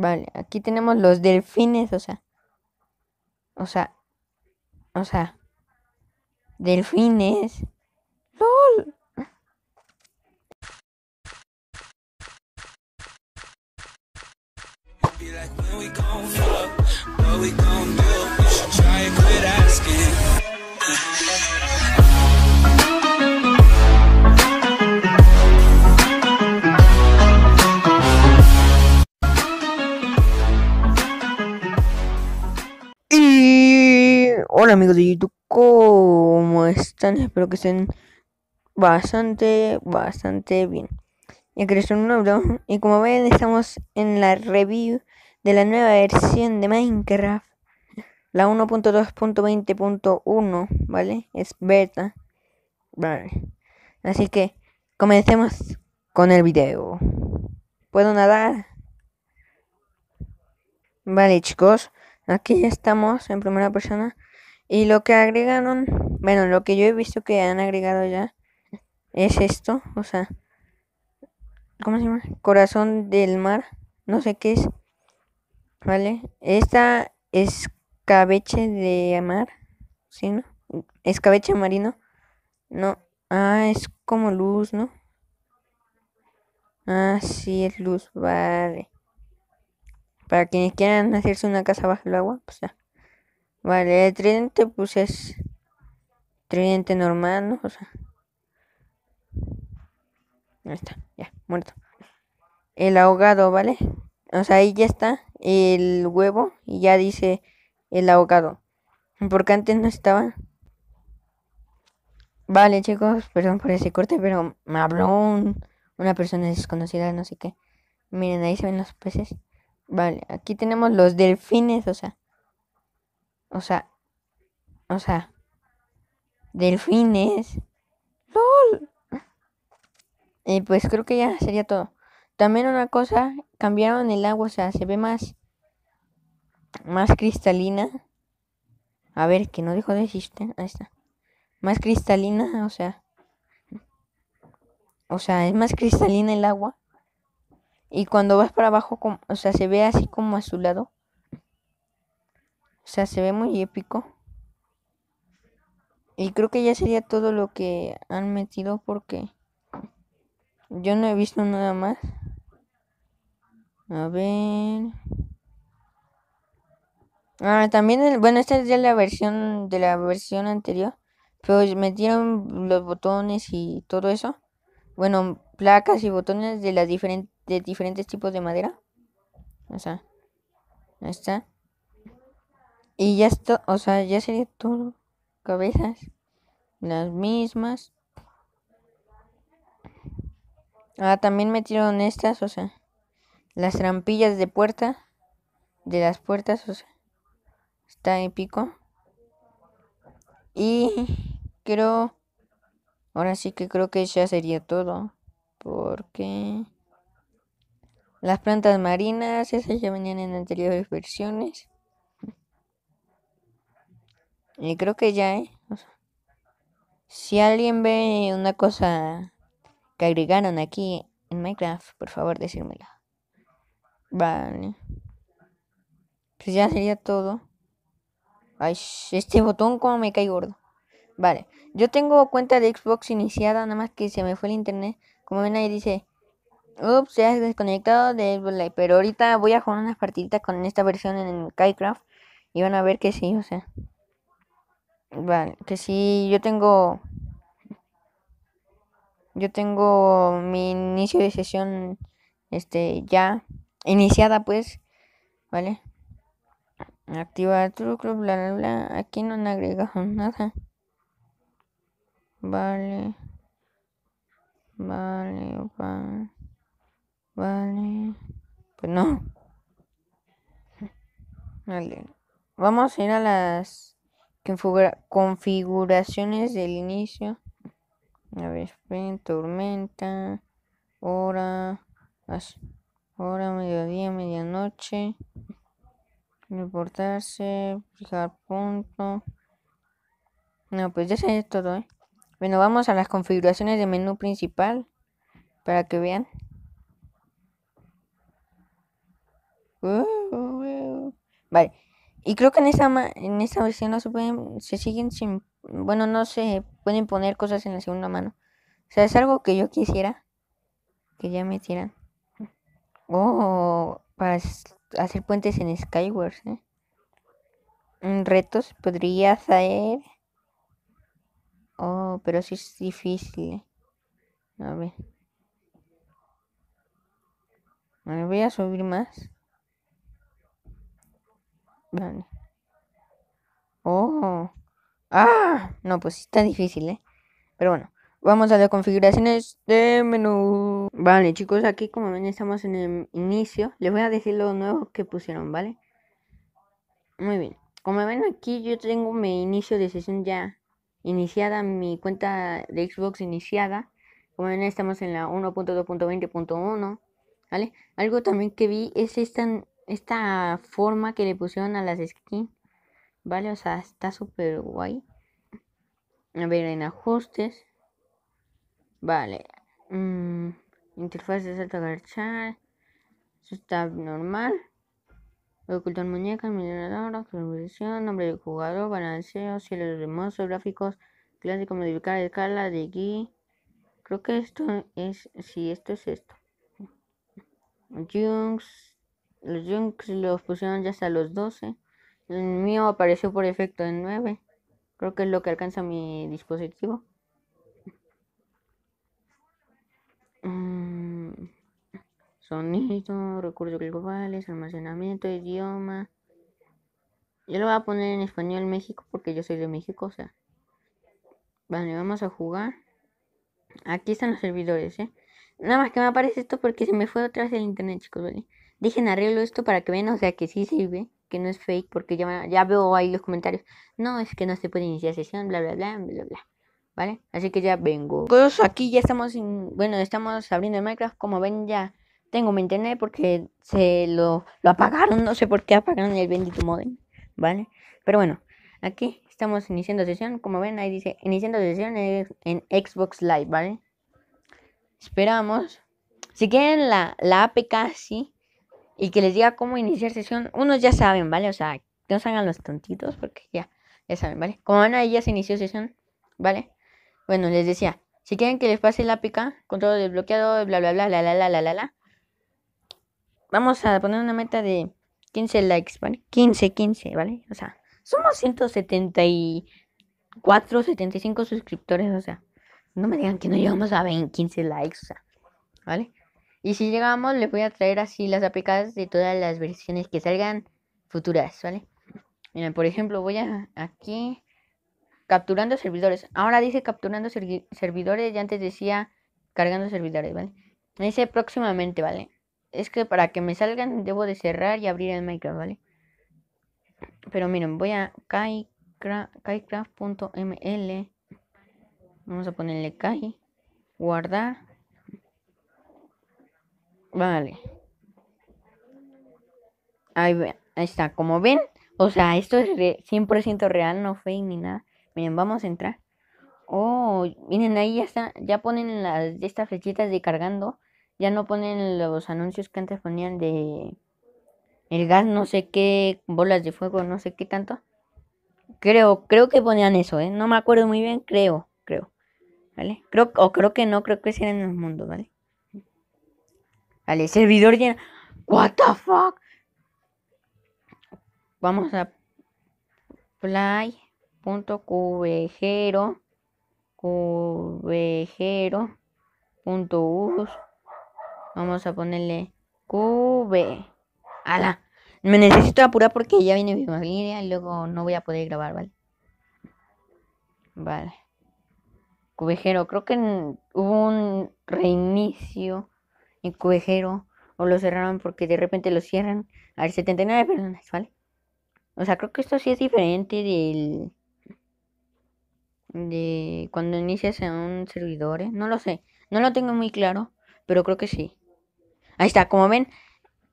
Vale, aquí tenemos los delfines, o sea. O sea. O sea. Delfines. ¡Lol! Hola amigos de YouTube, ¿cómo están? Espero que estén bastante, bastante bien. Ya que un nuevo y como ven estamos en la review de la nueva versión de Minecraft. La 1.2.20.1, ¿vale? Es beta. Vale. Así que comencemos con el video. ¿Puedo nadar? Vale chicos, aquí estamos en primera persona. Y lo que agregaron, bueno, lo que yo he visto que han agregado ya es esto, o sea, ¿cómo se llama? Corazón del mar, no sé qué es, ¿vale? Esta escabeche de mar, ¿sí, no? Escabeche marino, no, ah, es como luz, ¿no? Ah, sí, es luz, vale. Para quienes quieran hacerse una casa bajo el agua, pues ya. Vale, el tridente pues es tridente normal, ¿no? O sea. Ahí está, ya, muerto. El ahogado, ¿vale? O sea, ahí ya está el huevo y ya dice el ahogado. Porque antes no estaba. Vale, chicos, perdón por ese corte, pero me habló una persona desconocida, no sé qué. Miren, ahí se ven los peces. Vale, aquí tenemos los delfines, o sea, o sea, o sea, delfines. ¡Lol! Eh, pues creo que ya sería todo. También una cosa, cambiaron el agua, o sea, se ve más, más cristalina. A ver, que no dejo de existir. Ahí está. Más cristalina, o sea. O sea, es más cristalina el agua. Y cuando vas para abajo, o sea, se ve así como azulado. O sea, se ve muy épico. Y creo que ya sería todo lo que han metido porque yo no he visto nada más. A ver. Ah, también, bueno, esta es ya la versión de la versión anterior. Pero pues metieron los botones y todo eso. Bueno, placas y botones de, las de diferentes tipos de madera. O sea, ahí está. Y ya esto, o sea, ya sería todo. Cabezas. Las mismas. Ah, también metieron estas, o sea. Las trampillas de puerta. De las puertas, o sea. Está épico. Y creo... Ahora sí que creo que ya sería todo. Porque... Las plantas marinas, esas ya venían en anteriores versiones. Y creo que ya, ¿eh? si alguien ve una cosa que agregaron aquí en Minecraft, por favor, decírmela. Vale. Pues ya sería todo. Ay, este botón como me cae gordo. Vale. Yo tengo cuenta de Xbox iniciada, nada más que se me fue el internet. Como ven ahí dice, ups, se ha desconectado de Xbox Live. Pero ahorita voy a jugar unas partiditas con esta versión en Minecraft. Y van a ver que sí, o sea. Vale, que sí, yo tengo. Yo tengo mi inicio de sesión este ya iniciada pues, ¿vale? Activar truco, bla bla bla. Aquí no han agregado nada. Vale. Vale, Vale. Pues no. Vale. Vamos a ir a las configuraciones del inicio. A ver, tormenta, hora, hora, mediodía, medianoche. Reportarse, fijar punto. No, pues ya sé todo, ¿eh? Bueno, vamos a las configuraciones de menú principal para que vean. Uh, uh, uh. Vale, y creo que en esa, en esa versión no se pueden, se siguen sin, bueno, no se pueden poner cosas en la segunda mano. O sea, es algo que yo quisiera que ya metieran. O oh, para hacer puentes en Skyward, ¿eh? Mm, retos podría hacer. Oh, pero si es difícil. A ver. Me voy a subir más. Vale. Oh. Ah, no, pues está difícil, ¿eh? Pero bueno, vamos a las configuraciones de menú. Vale, chicos, aquí como ven estamos en el inicio. Les voy a decir lo nuevo que pusieron, ¿vale? Muy bien. Como ven aquí yo tengo mi inicio de sesión ya iniciada, mi cuenta de Xbox iniciada. Como ven estamos en la 1.2.20.1, ¿vale? Algo también que vi es esta esta forma que le pusieron a las skins, ¿vale? O sea, está súper guay. A ver, en ajustes. Vale. Mm, interfaz de salto garchar. Eso está normal. Ocultar muñecas, minerador, actualización, nombre de jugador, balanceo, cielos hermosos, gráficos, clásico, modificar escala de aquí. Creo que esto es, si sí, esto es esto. Jungs los Junks los pusieron ya hasta los 12. El mío apareció por efecto en 9. Creo que es lo que alcanza mi dispositivo. Mm, sonido, recursos globales, almacenamiento, idioma. Yo lo voy a poner en español México porque yo soy de México, o sea. Vale, vamos a jugar. Aquí están los servidores, ¿eh? Nada más que me aparece esto porque se me fue otra vez el internet, chicos, ¿vale? Dejen arreglo esto para que vean, o sea, que sí sirve, que no es fake, porque ya, veo ahí los comentarios. No, es que no se puede iniciar sesión, bla, bla, bla, bla, bla. ¿Vale? Así que ya vengo. Pues aquí ya estamos, bueno, estamos abriendo el Minecraft. Como ven, ya tengo mi internet porque se lo, apagaron. No sé por qué apagaron el bendito modem, ¿vale? Pero bueno, aquí estamos iniciando sesión. Como ven, ahí dice iniciando sesión en, Xbox Live, ¿vale? Esperamos. Si quieren la, la APK, sí y que les diga cómo iniciar sesión, unos ya saben, ¿vale? O sea, no salgan los tontitos porque ya, ya saben, ¿vale? Como van ya se inició sesión, ¿vale? Bueno, les decía, si quieren que les pase la pica, control desbloqueado, bla, bla, bla, la, la, la, la, la, la. Vamos a poner una meta de 15 likes, ¿vale? 15, 15, ¿vale? O sea, somos 174, 75 suscriptores, o sea, no me digan que no llegamos a 20, 15 likes, o sea, ¿vale? Y si llegamos, les voy a traer así las aplicadas de todas las versiones que salgan futuras, ¿vale? Miren, por ejemplo, voy a aquí capturando servidores. Ahora dice capturando servidores ya antes decía cargando servidores, ¿vale? dice próximamente, ¿vale? Es que para que me salgan debo de cerrar y abrir el Minecraft, ¿vale? Pero miren, voy a kaiCraft.ml. Vamos a ponerle kai. Guardar. Vale. Ahí, está, como ven. O sea, esto es 100% real, no fake ni nada. Miren, vamos a entrar. Oh, miren, ahí ya está. Ya ponen las estas flechitas de cargando. Ya no ponen los anuncios que antes ponían de... El gas, no sé qué, bolas de fuego, no sé qué tanto. Creo, creo que ponían eso, ¿eh? No me acuerdo muy bien, creo, creo. ¿Vale? Creo, o creo que no, creo que sí en el mundo, ¿vale? Vale, servidor lleno What the fuck? Vamos a punto cubejero punto Vamos a ponerle cube. Ala Me necesito apurar porque ya viene mi familia y luego no voy a poder grabar, ¿vale? Vale. Cubejero, creo que hubo un reinicio cuejero o lo cerraron porque de repente lo cierran. A 79 personas, ¿vale? O sea, creo que esto sí es diferente del... De cuando inicias en un servidor, ¿eh? No lo sé. No lo tengo muy claro, pero creo que sí. Ahí está, como ven.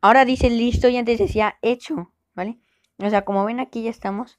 Ahora dice listo y antes decía hecho, ¿vale? O sea, como ven aquí ya estamos.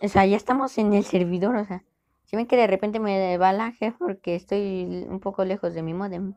O sea, ya estamos en el servidor, o sea. Si ven que de repente me va la porque estoy un poco lejos de mi modem.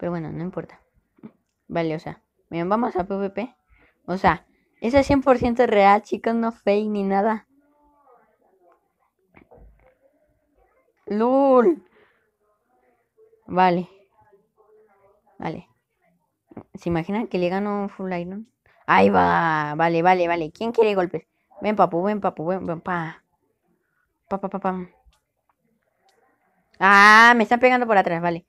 Pero bueno, no importa. Vale, o sea, bien, vamos a PvP. O sea, eso es 100% real, chicos, no fake ni nada. ¡Lul! Vale. Vale. ¿Se imaginan que le gano Full Iron? Ahí va. Vale, vale, vale. ¿Quién quiere golpes? Ven, papu, ven, papu, ven, ven, pa. Pa, pa, pa, Ah, me están pegando por atrás, vale.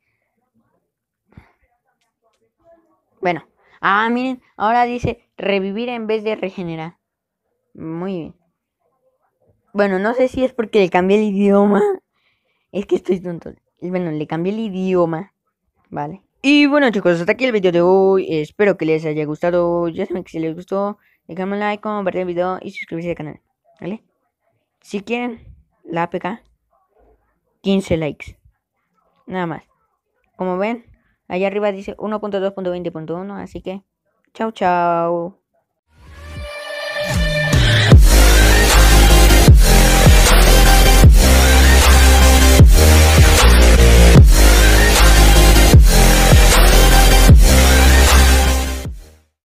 Bueno, ah, miren, ahora dice revivir en vez de regenerar. Muy bien. Bueno, no sé si es porque le cambié el idioma. Es que estoy tonto. Bueno, le cambié el idioma. Vale. Y bueno chicos, hasta aquí el video de hoy. Espero que les haya gustado. Ya saben que si les gustó, déjenme un like, compartir el video y suscribirse al canal. ¿Vale? Si quieren la APK, 15 likes. Nada más. Como ven, Allá arriba dice 1.2.20.1, así que chao chao.